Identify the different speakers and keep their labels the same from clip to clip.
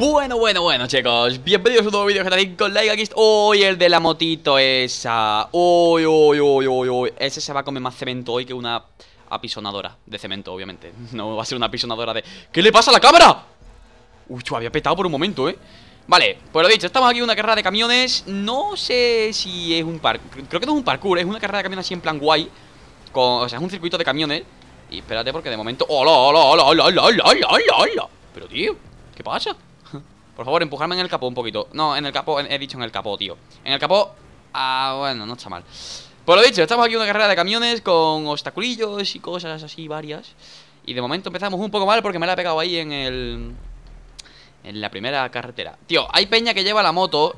Speaker 1: Bueno, bueno, bueno, chicos, bienvenidos a un nuevo vídeo que V con like aquí. Hoy el de la motito esa. Hoy, uy, uy, uy, hoy. Ese se va a comer más cemento hoy que una apisonadora de cemento, obviamente. No va a ser una apisonadora de. ¿Qué le pasa a la cámara? Uy, chaval, había petado por un momento, eh. Vale, pues lo dicho, estamos aquí en una carrera de camiones. No sé si es un parkour. Creo que no es un parkour, es una carrera de camiones así en plan guay. Con... O sea, es un circuito de camiones. Y espérate, porque de momento. ¡Hola, hola, hola, hola, hola, hola, hola, hola! Pero tío, ¿qué pasa? Por favor, empujarme en el capó un poquito No, en el capó, he dicho en el capó, tío En el capó, ah, bueno, no está mal Por pues lo dicho, estamos aquí en una carrera de camiones Con obstaculillos y cosas así varias Y de momento empezamos un poco mal Porque me la he pegado ahí en el... En la primera carretera Tío, hay peña que lleva la moto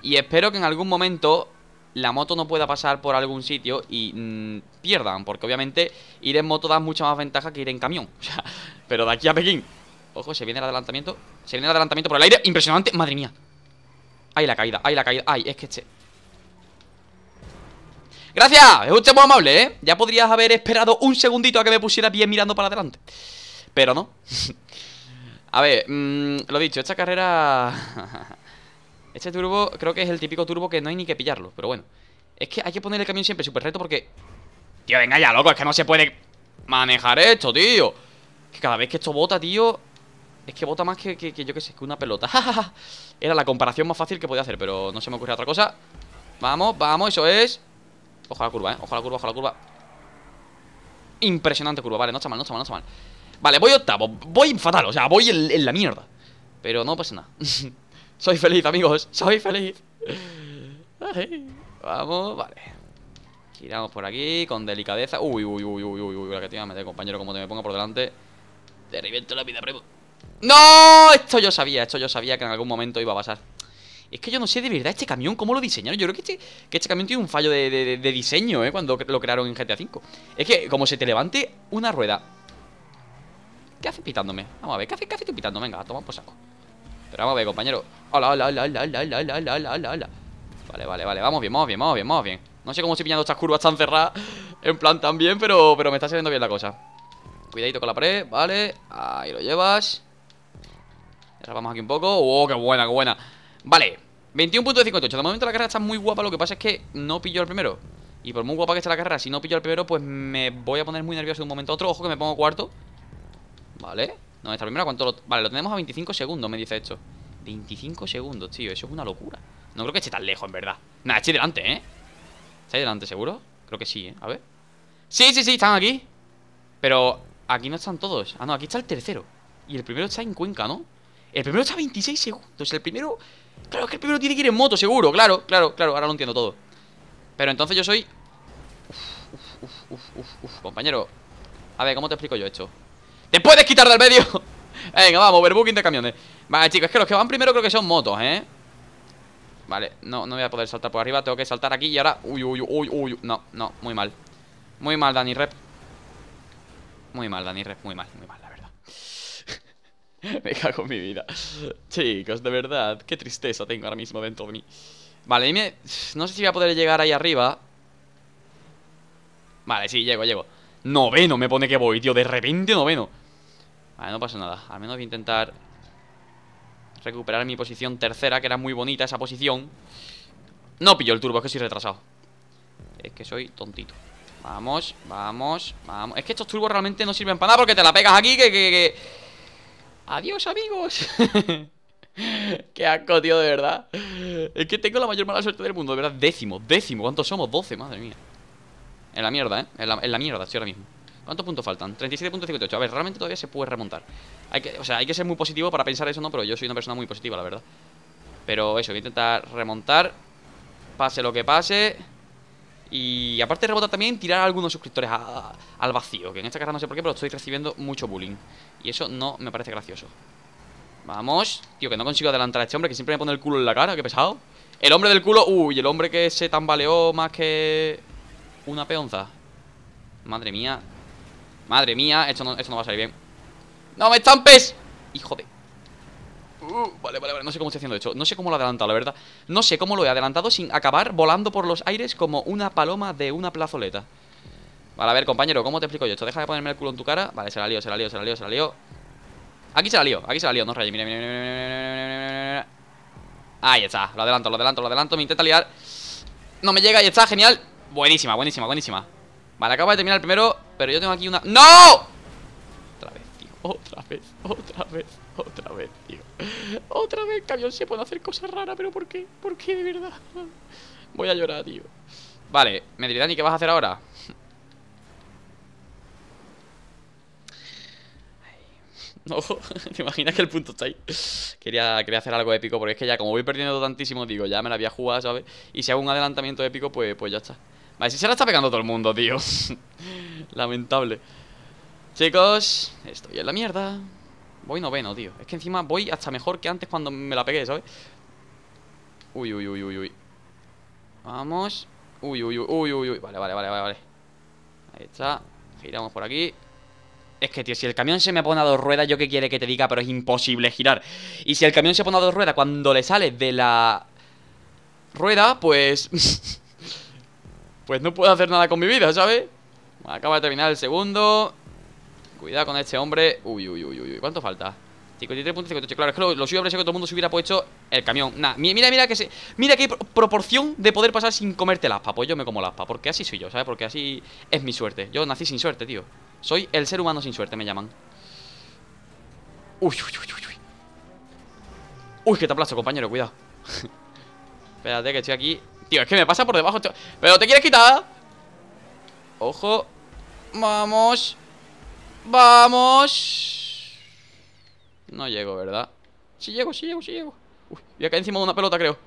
Speaker 1: Y espero que en algún momento la moto no pueda pasar por algún sitio y mm, pierdan, porque obviamente ir en moto da mucha más ventaja que ir en camión. O sea, pero de aquí a Pekín, Ojo, se viene el adelantamiento Se viene el adelantamiento por el aire Impresionante, madre mía Ahí la caída, ahí la caída Ay, es que este Gracias, es un muy amable, ¿eh? Ya podrías haber esperado un segundito a que me pusiera bien mirando para adelante Pero no A ver, mm, lo dicho, esta carrera... este turbo creo que es el típico turbo que no hay ni que pillarlo, pero bueno Es que hay que poner el camión siempre súper recto porque... Tío, venga ya, loco, es que no se puede manejar esto, tío Que cada vez que esto bota, tío, es que bota más que, que, yo que sé, que una pelota Era la comparación más fácil que podía hacer Pero no se me ocurre otra cosa Vamos, vamos, eso es Ojo a la curva, eh, ojo a la curva, ojo a la curva Impresionante curva, vale, no está mal, no está mal, no está mal Vale, voy octavo, voy fatal, o sea, voy en, la mierda Pero no pasa nada Soy feliz, amigos, soy feliz Vamos, vale Giramos por aquí, con delicadeza Uy, uy, uy, uy, uy, uy, la que compañero Como te me ponga por delante Te reviento la vida, primo ¡No! Esto yo sabía, esto yo sabía que en algún momento iba a pasar Es que yo no sé de verdad este camión cómo lo diseñaron Yo creo que este, que este camión tiene un fallo de, diseño, ¿eh? Cuando lo crearon en GTA V Es que como se te levante una rueda ¿Qué hace pitándome? Vamos a ver, ¿qué haces hace tú pitando? Venga, toma por saco Pero vamos a ver, compañero Hola, hola, hola, hola, Vale, vale, vale, vamos bien, vamos bien, vamos bien, vamos bien No sé cómo estoy pillando estas curvas tan cerradas En plan tan bien, pero, pero me está saliendo bien la cosa Cuidadito con la pared, vale Ahí lo llevas vamos aquí un poco. ¡Oh, qué buena, qué buena! Vale, 21.58 de momento la carrera está muy guapa, lo que pasa es que no pillo el primero. Y por muy guapa que esté la carrera, si no pillo al primero, pues me voy a poner muy nervioso de un momento a otro. Ojo que me pongo cuarto. Vale. No, el primera, ¿cuánto lo... Vale, lo tenemos a 25 segundos, me dice esto. 25 segundos, tío. Eso es una locura. No creo que esté tan lejos, en verdad. Nada, estoy delante, ¿eh? ahí delante, seguro? Creo que sí, ¿eh? A ver. Sí, sí, sí, están aquí. Pero aquí no están todos. Ah, no, aquí está el tercero. Y el primero está en Cuenca, ¿no? El primero está a 26 segundos. El primero. Claro, que el primero tiene que ir en moto, seguro. Claro, claro, claro. Ahora lo entiendo todo. Pero entonces yo soy. Uf, uf, uf, uf, uf. Compañero. A ver, ¿cómo te explico yo esto? ¡Te puedes quitar del medio! Venga, vamos, overbooking de camiones. Vale, chicos, es que los que van primero creo que son motos, ¿eh? Vale, no, no voy a poder saltar por arriba Tengo que saltar aquí y ahora... Uy, uy, uy, uy, No, no, muy mal Muy mal, Dani Rep Muy mal, Dani Rep, muy mal, muy mal Me cago en mi vida. Chicos, de verdad, qué tristeza tengo ahora mismo dentro de mí Vale, dime no sé si voy a poder llegar ahí arriba. Vale, sí, llego, llego. Noveno me pone que voy, tío, de repente noveno. Vale, no pasa nada. Al menos voy a intentar recuperar mi posición tercera, que era muy bonita esa posición. No pillo el turbo, es que soy retrasado. Es que soy tontito. Vamos, vamos, vamos. Es que estos turbos realmente no sirven para nada porque te la pegas aquí que, que, que Adiós amigos. Qué asco, tío, de verdad. Es que tengo la mayor mala suerte del mundo, de verdad. Décimo, décimo. ¿Cuántos somos? 12, madre mía. En la mierda, ¿eh? En la, mierda, estoy ahora mismo. ¿Cuántos puntos faltan? 37.58. A ver, realmente todavía se puede remontar. Hay que, o sea, hay que ser muy positivo para pensar eso, ¿no? Pero yo soy una persona muy positiva, la verdad. Pero eso, voy a intentar remontar. Pase lo que pase. Y aparte rebotar también, tirar algunos suscriptores al vacío. Que en esta carrera no sé por qué, pero estoy recibiendo mucho bullying. Y eso no me parece gracioso. Vamos. Tío, que no consigo adelantar a este hombre, que siempre me pone el culo en la cara. Qué pesado. El hombre del culo... Uy, el hombre que se tambaleó más que... Una peonza. Madre mía. Madre mía, esto no, esto no va a salir bien. ¡No me estampes! Hijo de... Uh, vale, vale, vale, no sé cómo estoy haciendo esto No sé cómo lo he adelantado, la verdad. No sé cómo lo he adelantado sin acabar volando por los aires como una paloma de una plazoleta. Vale, a ver, compañero, ¿cómo te explico yo esto? Deja de ponerme el culo en tu cara. Vale, se la lío, se la lío, se la lío, se la lío. Aquí se la lío, aquí se la lío, no rayes. Mira, mira, mira, mira, mira, Ahí está, lo adelanto, lo adelanto, lo adelanto. Me intenta liar. No me llega, ahí está, genial. Buenísima, buenísima, buenísima. Vale, acabo de terminar el primero, pero yo tengo aquí una. ¡No! Otra vez, tío, otra vez, otra vez. Otra vez, camión se puede hacer cosas raras, pero ¿por qué? ¿Por qué de verdad? Voy a llorar, tío. Vale, me ¿qué vas a hacer ahora? No, te imaginas que el punto está ahí. Quería, hacer algo épico, porque es que ya como voy perdiendo tantísimo, digo, ya me la había jugado, ¿sabes? Y si hago un adelantamiento épico, pues, pues ya está. Vale, si se la está pegando todo el mundo, tío. Lamentable. Chicos, estoy en la mierda. Voy noveno, tío Es que encima voy hasta mejor que antes cuando me la pegué, ¿sabes? Uy, uy, uy, uy, uy Vamos Uy, uy, uy, uy, uy Vale, vale, vale, vale Ahí está Giramos por aquí es que, tío, si el camión se me pone a dos ruedas, yo qué quiere que te diga, pero es imposible girar. Y si el camión se pone a dos ruedas cuando le sales de la rueda, pues... pues no puedo hacer nada con mi vida, ¿sabes? Acaba de terminar el segundo. Cuidado con este hombre. Uy, uy, uy, uy. ¿Cuánto falta? 53.58. Claro, es que lo, suyo habría sido que todo el mundo se hubiera puesto el camión. Nada mira, mira que se, mira qué proporción de poder pasar sin comerte las aspa. Pues yo me como las aspa, porque así soy yo, ¿sabes? Porque así es mi suerte. Yo nací sin suerte, tío. Soy el ser humano sin suerte, me llaman. Uy, uy, uy, uy, uy. Uy, que te aplasto, compañero, cuidado. Espérate, que estoy aquí. Tío, es que me pasa por debajo. Pero te quieres quitar. Ojo. Vamos. ¡Vamos! No llego, ¿verdad? Sí llego, sí llego, sí llego Uy, voy a encima de una pelota, creo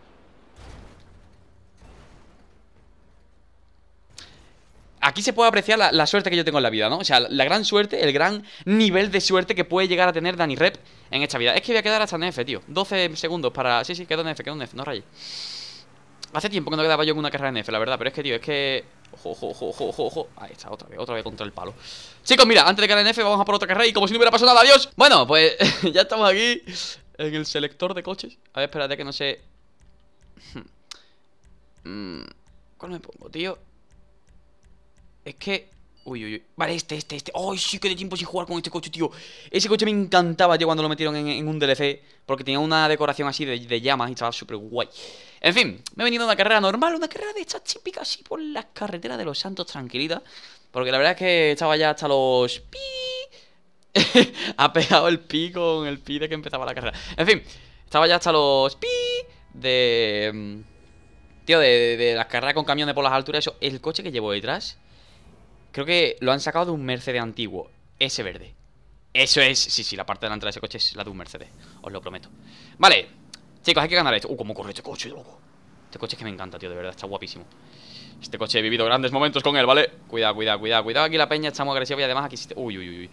Speaker 1: Aquí se puede apreciar la, suerte que yo tengo en la vida, ¿no? O sea, la gran suerte, el gran nivel de suerte que puede llegar a tener Dani Rep en esta vida. Es que voy a quedar hasta NF, tío. 12 segundos para... Sí, sí, quedo en F, quedo en F, no rayes. Hace tiempo que no quedaba yo en una carrera en F, la verdad Pero es que, tío, es que... Ojo, ojo, ojo, ojo, Ahí está, otra vez, otra vez contra el palo Chicos, mira, antes de que la NF vamos a por otra carrera Y como si no hubiera pasado nada, adiós Bueno, pues ya estamos aquí En el selector de coches A ver, espérate que no sé hmm. mm, ¿Cuál me pongo, tío? Es que Uy, uy, uy. Vale, este, este, este. ¡Ay, sí que de tiempo sin jugar con este coche, tío! Ese coche me encantaba, Yo cuando lo metieron en, un DLC. Porque tenía una decoración así de, llamas y estaba súper guay. En fin, me he venido a una carrera normal, una carrera de estas típicas así por las carreteras de los santos tranquilita. Porque la verdad es que estaba ya hasta los... ¡Pi! ha pegado el pi con el pi de que empezaba la carrera. En fin, estaba ya hasta los... ¡Pi! De... Mm, tío, de, de, de las carreras con camiones por las alturas. Eso, el coche que llevo detrás... Creo que lo han sacado de un Mercedes antiguo. Ese verde. Eso es... Sí, sí, la parte delantera de ese coche es la de un Mercedes. Os lo prometo. Vale. Chicos, hay que ganar esto. Uh, cómo corre este coche, loco. Este coche es que me encanta, tío. De verdad, está guapísimo. Este coche he vivido grandes momentos con él, ¿vale? Cuidado, cuidado, cuidado, cuidado. Aquí la peña está muy agresiva y además aquí... existe uy, uy, uy.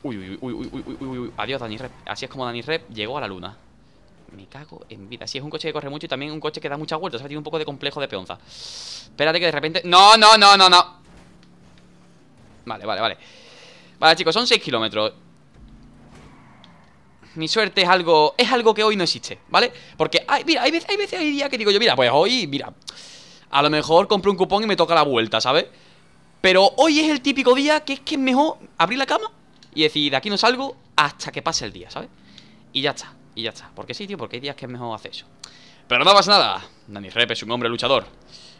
Speaker 1: Uy, uy, uy, uy, uy, uy, uy. Adiós, Dani Rep. Así es como Dani Rep llegó a la luna. Me cago en vida. Sí, es un coche que corre mucho y también un coche que da muchas vueltas. O sea, tiene un poco de complejo de peonza. Espérate que de repente... No, no, no, no, no. Vale, vale, vale Vale, chicos, son 6 kilómetros mi suerte es algo es algo que hoy no existe, ¿vale? Porque hay, mira, hay veces, hay hay días que digo yo, mira, pues hoy, mira, a lo mejor compro un cupón y me toca la vuelta, ¿sabes? Pero hoy es el típico día que es que es mejor abrir la cama y decir, de aquí no salgo hasta que pase el día, ¿sabes? Y ya está, y ya está. Porque sí, tío, porque hay días que es mejor hacer eso. Pero no más nada. Dani Rep es un hombre luchador.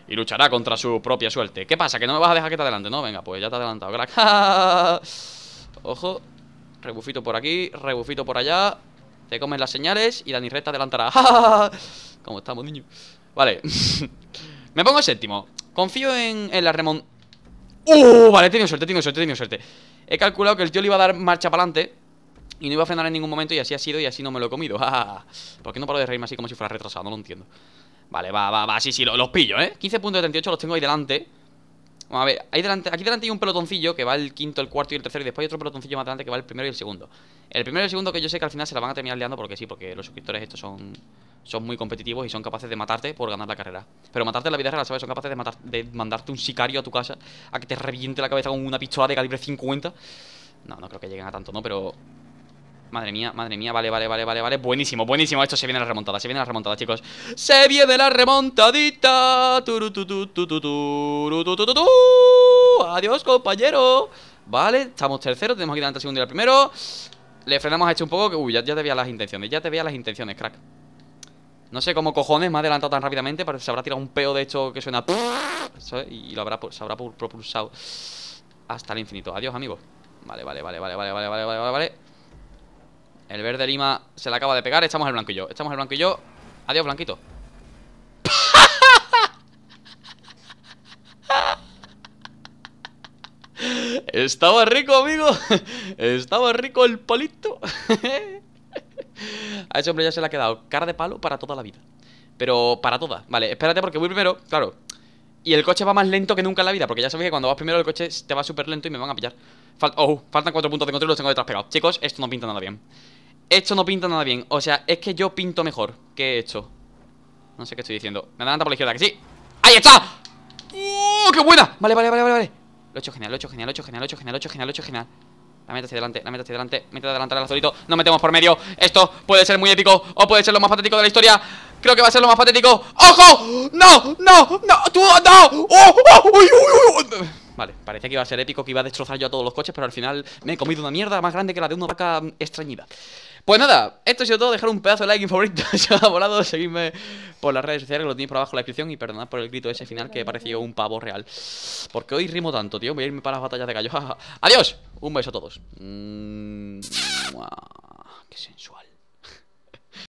Speaker 1: Y luchará contra su propia suerte. ¿Qué pasa? ¿Que no me vas a dejar que te adelante? No, venga, pues ya te has adelantado, crack. Ojo. Rebufito por aquí, rebufito por allá. Te comes las señales y Dani te adelantará. ¿Cómo estamos, niño? Vale. me pongo séptimo. Confío en, la remont... ¡Uh! Vale, he tenido suerte, he tenido suerte, he tenido suerte. He calculado que el tío le iba a dar marcha para adelante. Y no iba a frenar en ningún momento y así ha sido y así no me lo he comido. ¿Por qué no paro de reírme así como si fuera retrasado? No lo entiendo. Vale, va, va, va, sí, sí, los, pillo, ¿eh? 15.38 los tengo ahí delante Vamos a ver, aquí delante hay un pelotoncillo que va el quinto, el cuarto y el tercero Y después hay otro pelotoncillo más adelante que va el primero y el segundo El primero y el segundo que yo sé que al final se la van a terminar liando porque sí Porque los suscriptores estos son, son muy competitivos y son capaces de matarte por ganar la carrera Pero matarte la vida real, ¿sabes? Son capaces de, de mandarte un sicario a tu casa A que te reviente la cabeza con una pistola de calibre 50 No, no creo que lleguen a tanto, ¿no? Pero Madre mía, madre mía, vale, vale, vale, vale, vale Buenísimo, buenísimo, esto se viene la remontada, se viene la remontada, chicos Se viene la remontadita Adiós, compañero Vale, estamos terceros, tenemos que ir delante segundo y al primero Le frenamos a este un poco Uy, ya, ya te veía las intenciones, ya te veía las intenciones, crack no sé cómo cojones me ha adelantado tan rápidamente se habrá tirado un peo de hecho que suena Y lo habrá, se habrá propulsado Hasta el infinito Adiós, amigo Vale, vale, vale, vale, vale, vale, vale, vale el verde lima se le acaba de pegar. Echamos el blanco y yo. Echamos el blanco y yo. Adiós, blanquito. Estaba rico, amigo. Estaba rico el palito. A ese hombre ya se le ha quedado cara de palo para toda la vida. Pero para toda. Vale, espérate porque voy primero. Claro, y el coche va más lento que nunca en la vida, porque ya sabéis que cuando vas primero el coche te va súper lento y me van a pillar. Oh, faltan cuatro puntos de control los tengo detrás pegados. Chicos, esto no pinta nada bien. Esto no pinta nada bien O sea, es que yo pinto mejor que esto No sé qué estoy diciendo Me dan por la izquierda, que sí ¡Ahí está! ¡Uh, qué buena! Vale, vale, vale, vale Lo he hecho genial, lo he hecho genial, lo he hecho genial, lo he hecho genial, lo he hecho genial, lo he hecho genial la meta hacia adelante, la meta hacia adelante, meta adelante al azulito No metemos por medio, esto puede ser muy épico O puede ser lo más patético de la historia Creo que va a ser lo más patético ¡Ojo! ¡No! ¡No! ¡No! ¡Tú! ¡No! ¡Oh! ¡Oh! ¡Uy! ¡Uy! ¡Uy! Vale, parecía que iba a ser épico, que iba a destrozar yo a todos los coches Pero al final me he comido una mierda más grande que la de una vaca mm, extrañida pues nada, esto ha sido todo. Dejar un pedazo de like y favorito si os ha volado. Seguidme por las redes sociales que lo tenéis por abajo en la descripción. Y perdonad por el grito ese final que pareció un pavo real. Porque hoy rimo tanto, tío. Voy a irme para las batallas de gallo. Adiós. Un beso a todos. Mm, qué sensual.